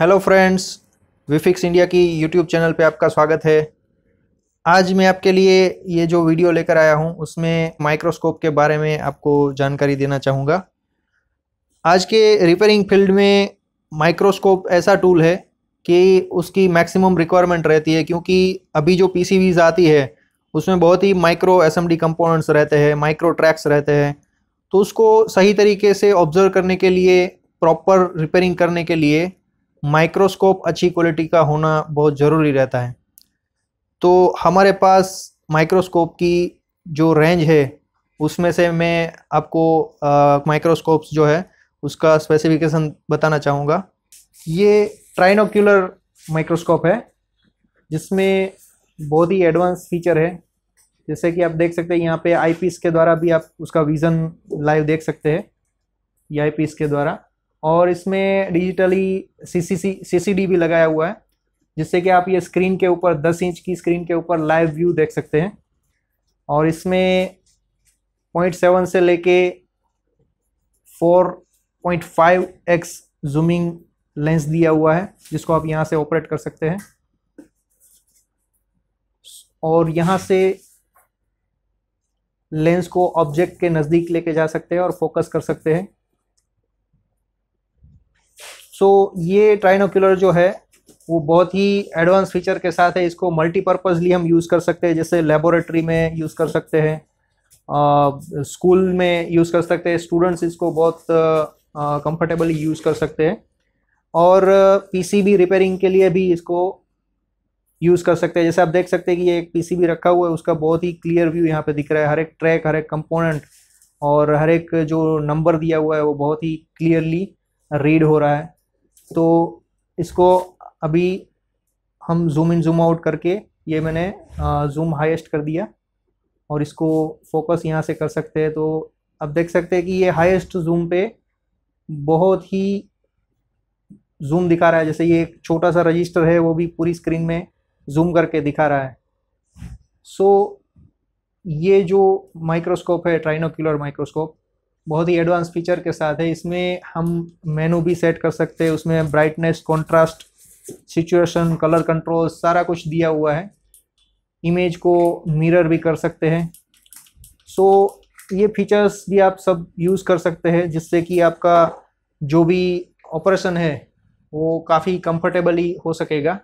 hello friends wefix India की YouTube channel पे आपका स्वागत है आज मैं आपके लिए ये जो वीडियो लेकर आया हूँ उसमें माइक्रोस्कोप के बारे में आपको जानकारी देना चाहूँगा आज के रिपेयरिंग फील्ड में माइक्रोस्कोप ऐसा टूल है कि उसकी मैक्सिमम रिक्वायरमेंट रहती है क्योंकि अभी जो पी आती है उसमें बहुत ही माइक्रो एस एम रहते हैं माइक्रो ट्रैक्स रहते हैं तो उसको सही तरीके से ऑब्जर्व करने के लिए प्रॉपर रिपेयरिंग करने के लिए माइक्रोस्कोप अच्छी क्वालिटी का होना बहुत ज़रूरी रहता है तो हमारे पास माइक्रोस्कोप की जो रेंज है उसमें से मैं आपको माइक्रोस्कोप्स जो है उसका स्पेसिफिकेशन बताना चाहूँगा ये ट्राइनोक्यूलर माइक्रोस्कोप है जिसमें बहुत ही एडवांस फीचर है जैसे कि आप देख सकते हैं यहाँ पे आईपीस के द्वारा भी आप उसका विज़न लाइव देख सकते हैं ये आईपीस के द्वारा और इसमें डिजिटली सी सी सी भी लगाया हुआ है जिससे कि आप ये स्क्रीन के ऊपर दस इंच की स्क्रीन के ऊपर लाइव व्यू देख सकते हैं और इसमें पॉइंट सेवन से लेके four point five x zooming lens दिया हुआ है जिसको आप यहाँ से ऑपरेट कर सकते हैं और यहाँ से लेंस को ऑब्जेक्ट के नज़दीक लेके जा सकते हैं और फोकस कर सकते हैं सो so, ये ट्राइनोक्यूलर जो है वो बहुत ही एडवांस फीचर के साथ है इसको मल्टीपर्पज़ली हम यूज़ कर सकते हैं जैसे लेबोरेटरी में यूज़ कर सकते हैं स्कूल uh, में यूज़ कर सकते हैं स्टूडेंट्स इसको बहुत कंफर्टेबली uh, यूज़ कर सकते हैं और पीसीबी रिपेयरिंग के लिए भी इसको यूज़ कर सकते हैं जैसे आप देख सकते हैं कि ये एक पीसीबी रखा हुआ है उसका बहुत ही क्लियर व्यू यहाँ पे दिख रहा है हर एक ट्रैक हर एक कंपोनेंट और हर एक जो नंबर दिया हुआ है वो बहुत ही क्लियरली रीड हो रहा है तो इसको अभी हम जूम इन जूम आउट करके ये मैंने जूम हाईएस्ट कर दिया और इसको फोकस यहाँ से कर सकते हैं तो अब देख सकते हैं कि ये हाईएस्ट जूम पे बहुत ही जूम दिखा रहा है जैसे ये एक छोटा सा रजिस्टर है वो भी पूरी स्क्रीन में जूम करके दिखा रहा है सो so, ये जो माइक्रोस्कोप है ट्राइनोक्यूलर माइक्रोस्कोप बहुत ही एडवांस फीचर के साथ है इसमें हम मेनू भी सेट कर सकते हैं उसमें brightness contrast situation colour control सारा कुछ दिया हुआ है इमेज को मिरर भी कर सकते हैं सो ये फीचर्स भी आप सब यूज़ कर सकते हैं जिससे कि आपका जो भी ऑपरेशन है वो काफ़ी कंफर्टेबली हो सकेगा